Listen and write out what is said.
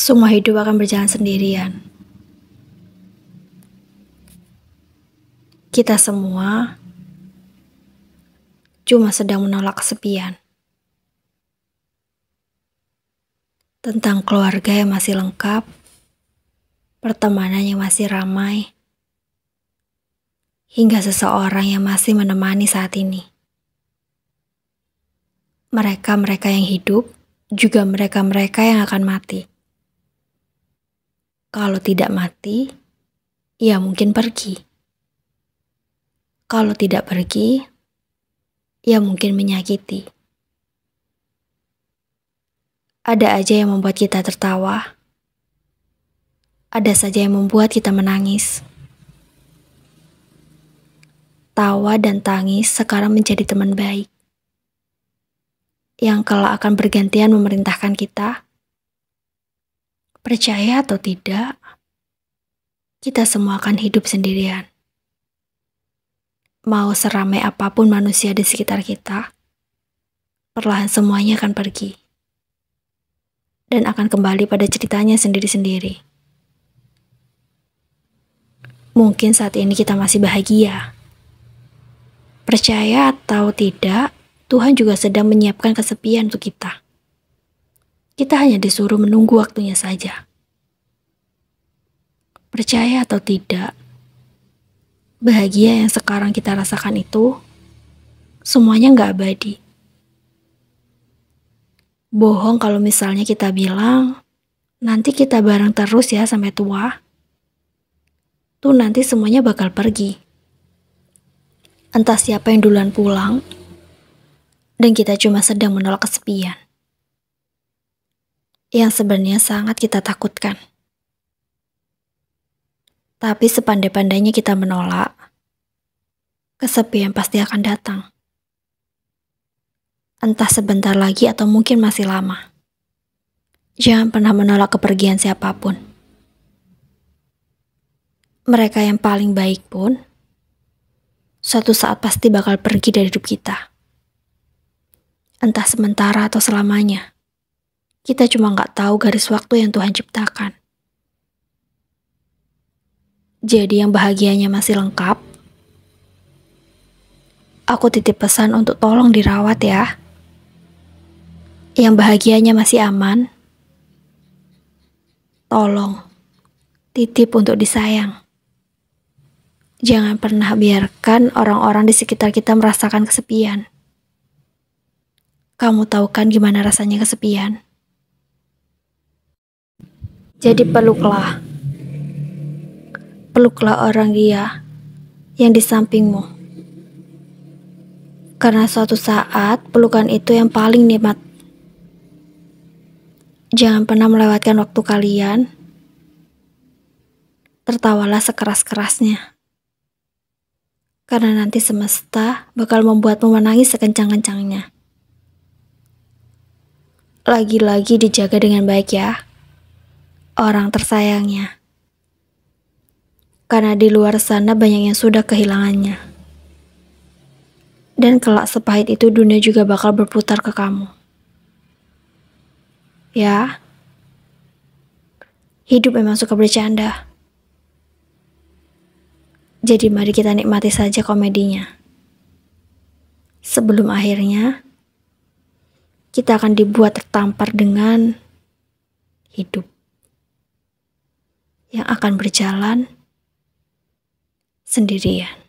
semua hidup akan berjalan sendirian. Kita semua cuma sedang menolak kesepian. Tentang keluarga yang masih lengkap, pertemanan yang masih ramai, hingga seseorang yang masih menemani saat ini. Mereka-mereka yang hidup, juga mereka-mereka yang akan mati. Kalau tidak mati, ia ya mungkin pergi. Kalau tidak pergi, ia ya mungkin menyakiti. Ada aja yang membuat kita tertawa. Ada saja yang membuat kita menangis. Tawa dan tangis sekarang menjadi teman baik yang kelak akan bergantian memerintahkan kita Percaya atau tidak, kita semua akan hidup sendirian. Mau seramai apapun manusia di sekitar kita, perlahan semuanya akan pergi dan akan kembali pada ceritanya sendiri-sendiri. Mungkin saat ini kita masih bahagia. Percaya atau tidak, Tuhan juga sedang menyiapkan kesepian untuk kita. Kita hanya disuruh menunggu waktunya saja. Percaya atau tidak, bahagia yang sekarang kita rasakan itu semuanya nggak abadi. Bohong kalau misalnya kita bilang, nanti kita bareng terus ya sampai tua. Tuh nanti semuanya bakal pergi. Entah siapa yang duluan pulang, dan kita cuma sedang menolak kesepian yang sebenarnya sangat kita takutkan. Tapi sepandai-pandainya kita menolak, kesepian pasti akan datang. Entah sebentar lagi atau mungkin masih lama. Jangan pernah menolak kepergian siapapun. Mereka yang paling baik pun, suatu saat pasti bakal pergi dari hidup kita. Entah sementara atau selamanya. Kita cuma nggak tahu garis waktu yang Tuhan ciptakan. Jadi yang bahagianya masih lengkap, aku titip pesan untuk tolong dirawat ya. Yang bahagianya masih aman, tolong titip untuk disayang. Jangan pernah biarkan orang-orang di sekitar kita merasakan kesepian. Kamu tahu kan gimana rasanya kesepian? Jadi peluklah. Peluklah orang dia yang di sampingmu. Karena suatu saat pelukan itu yang paling nikmat. Jangan pernah melewatkan waktu kalian. Tertawalah sekeras-kerasnya. Karena nanti semesta bakal membuatmu menangis sekencang-kencangnya. Lagi-lagi dijaga dengan baik ya orang tersayangnya. Karena di luar sana banyak yang sudah kehilangannya. Dan kelak sepahit itu dunia juga bakal berputar ke kamu. Ya, hidup memang suka bercanda. Jadi mari kita nikmati saja komedinya. Sebelum akhirnya, kita akan dibuat tertampar dengan hidup yang akan berjalan sendirian.